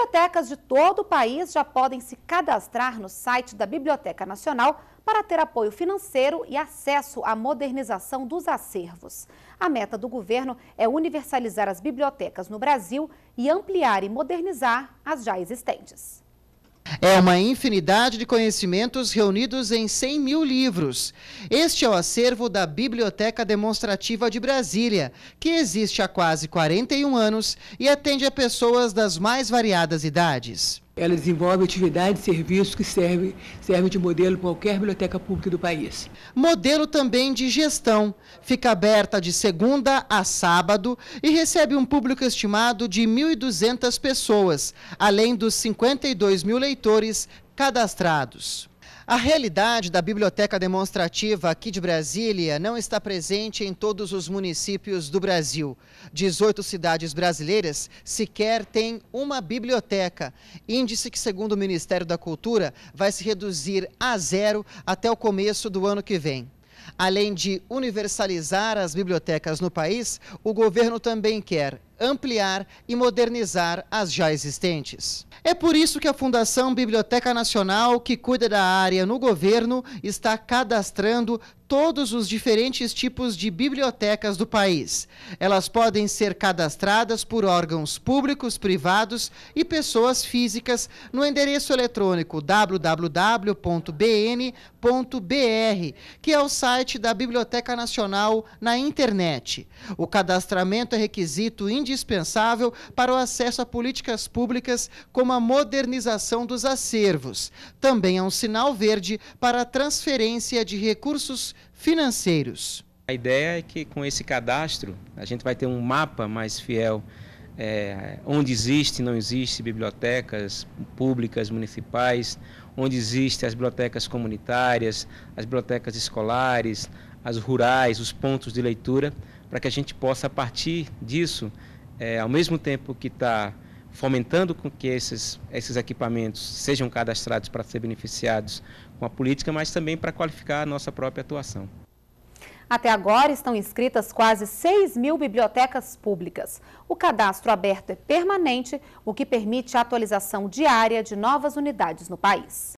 Bibliotecas de todo o país já podem se cadastrar no site da Biblioteca Nacional para ter apoio financeiro e acesso à modernização dos acervos. A meta do governo é universalizar as bibliotecas no Brasil e ampliar e modernizar as já existentes. É uma infinidade de conhecimentos reunidos em 100 mil livros. Este é o acervo da Biblioteca Demonstrativa de Brasília, que existe há quase 41 anos e atende a pessoas das mais variadas idades. Ela desenvolve atividades e serviços que servem serve de modelo para qualquer biblioteca pública do país. Modelo também de gestão. Fica aberta de segunda a sábado e recebe um público estimado de 1.200 pessoas, além dos 52 mil leitores cadastrados. A realidade da biblioteca demonstrativa aqui de Brasília não está presente em todos os municípios do Brasil. 18 cidades brasileiras sequer têm uma biblioteca, índice que, segundo o Ministério da Cultura, vai se reduzir a zero até o começo do ano que vem. Além de universalizar as bibliotecas no país, o governo também quer ampliar e modernizar as já existentes. É por isso que a Fundação Biblioteca Nacional, que cuida da área no governo, está cadastrando todos os diferentes tipos de bibliotecas do país. Elas podem ser cadastradas por órgãos públicos, privados e pessoas físicas no endereço eletrônico www.bn.br, que é o site da Biblioteca Nacional na internet. O cadastramento é requisito indicado indispensável para o acesso a políticas públicas como a modernização dos acervos. Também é um sinal verde para a transferência de recursos financeiros. A ideia é que com esse cadastro a gente vai ter um mapa mais fiel é, onde existe, não existe bibliotecas públicas, municipais, onde existem as bibliotecas comunitárias, as bibliotecas escolares, as rurais, os pontos de leitura, para que a gente possa, a partir disso, é, ao mesmo tempo que está fomentando com que esses, esses equipamentos sejam cadastrados para ser beneficiados com a política, mas também para qualificar a nossa própria atuação. Até agora estão inscritas quase 6 mil bibliotecas públicas. O cadastro aberto é permanente, o que permite a atualização diária de novas unidades no país.